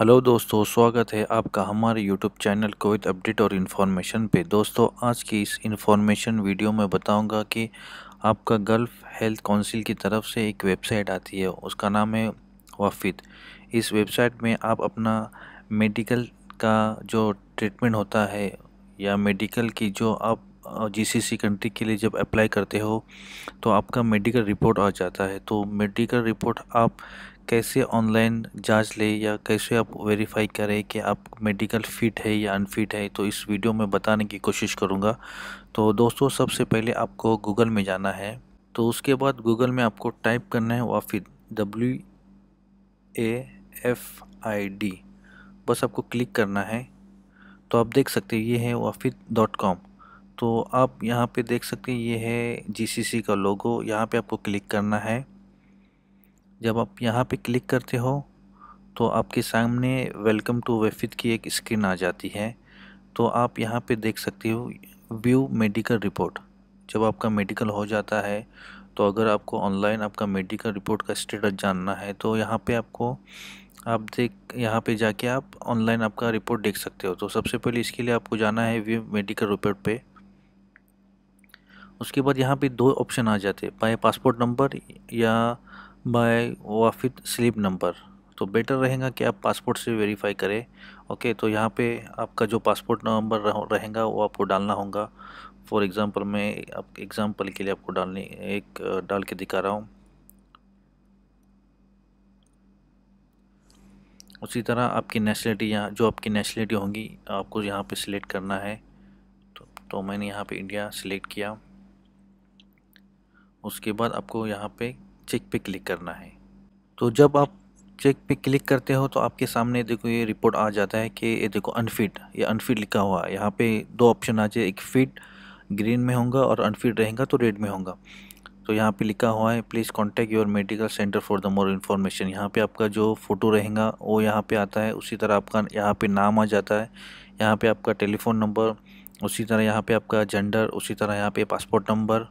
hello दोस्तों स्वागत है आपका हमारे यूट्यूब चैनल कोविद अपडेट और इन्फॉर्मेशन पे दोस्तों आज की इस इन्फॉर्मेशन वीडियो में बताऊंगा कि आपका गल्फ़ हेल्थ काउंसिल की तरफ से एक वेबसाइट आती है उसका नाम है वफिद इस वेबसाइट में आप अपना मेडिकल का जो ट्रीटमेंट होता है या मेडिकल की जो आप जीसीसी कंट्री के लिए जब अप्लाई करते हो तो आपका मेडिकल रिपोर्ट आ जाता है तो मेडिकल रिपोर्ट आप कैसे ऑनलाइन जांच ले या कैसे आप वेरीफाई करें कि आप मेडिकल फिट है या अनफिट है तो इस वीडियो में बताने की कोशिश करूँगा तो दोस्तों सबसे पहले आपको गूगल में जाना है तो उसके बाद गूगल में आपको टाइप करना है Wafid W A F I D बस आपको क्लिक करना है तो आप देख सकते हैं ये है वाफिद डॉट कॉम तो आप यहाँ पे देख सकते हैं ये है जीसीसी का लोगो यहाँ पे आपको क्लिक करना है जब आप यहाँ पे क्लिक करते हो तो आपके सामने वेलकम टू वेफिद की एक स्क्रीन आ जाती है तो आप यहाँ पे देख सकते हो व्यू मेडिकल रिपोर्ट जब आपका मेडिकल हो जाता है तो अगर आपको ऑनलाइन आपका मेडिकल रिपोर्ट का स्टेटस जानना है तो यहाँ पे आपको आप देख यहाँ पे जाके आप ऑनलाइन आपका रिपोर्ट देख सकते हो तो सबसे पहले इसके लिए आपको जाना है व्यू मेडिकल रिपोर्ट पर उसके बाद यहाँ पर दो ऑप्शन आ जाते हैं पाए पासपोर्ट नंबर या बाय वाफिद स्लिप नंबर तो बेटर रहेगा कि आप पासपोर्ट से वेरीफाई करें ओके तो यहाँ पे आपका जो पासपोर्ट नंबर रहेगा वो आपको डालना होगा फॉर एग्ज़ाम्पल मैं आप एग्जांपल के लिए आपको डालने एक डाल के दिखा रहा हूँ उसी तरह आपकी नेशनलिटी यहाँ जो आपकी नेशनलिटी होंगी आपको यहाँ पे सिलेक्ट करना है तो, तो मैंने यहाँ पे इंडिया सिलेक्ट किया उसके बाद आपको यहाँ पे चेक पे क्लिक करना है तो जब आप चेक पे क्लिक करते हो तो आपके सामने देखो ये रिपोर्ट आ जाता है कि ये देखो अनफिट ये अनफिट लिखा हुआ है यहाँ पे दो ऑप्शन आ जाए एक फिट ग्रीन में होगा और अनफिट रहेगा तो रेड में होगा तो यहाँ पे लिखा हुआ है please contact your medical center for the more information यहाँ पे आपका जो फ़ोटो रहेगा वो यहाँ पे आता है उसी तरह आपका यहाँ पे नाम आ जाता है यहाँ पे आपका टेलीफोन नंबर उसी तरह यहाँ पे आपका जेंडर उसी तरह यहाँ पे पासपोर्ट नंबर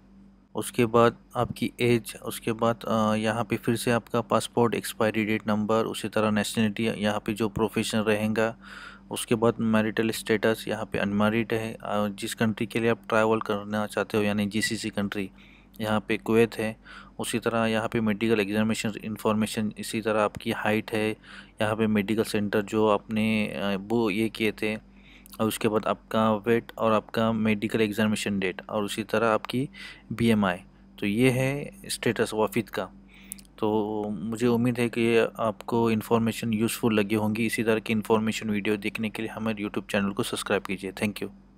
उसके बाद आपकी एज उसके बाद यहाँ पे फिर से आपका पासपोर्ट एक्सपायरी डेट नंबर उसी तरह नेशनलिटी यहाँ पे जो प्रोफेशन रहेगा उसके बाद मैरिटल स्टेटस यहाँ पे अनमेरिड है जिस कंट्री के लिए आप ट्रैवल करना चाहते हो यानी जीसीसी कंट्री यहाँ पे कुवैत है उसी तरह यहाँ पे मेडिकल एग्जामिनेशन इंफॉर्मेशन इसी तरह आपकी हाइट है यहाँ पे मेडिकल सेंटर जो आपने वो ये किए थे और उसके बाद आपका वेट और आपका मेडिकल एग्जामिनेशन डेट और उसी तरह आपकी बीएमआई तो ये है स्टेटस वाफिद का तो मुझे उम्मीद है कि आपको इन्फॉर्मेशन यूज़फुल लगी होंगी इसी तरह की इन्फॉर्मेशन वीडियो देखने के लिए हमारे यूट्यूब चैनल को सब्सक्राइब कीजिए थैंक यू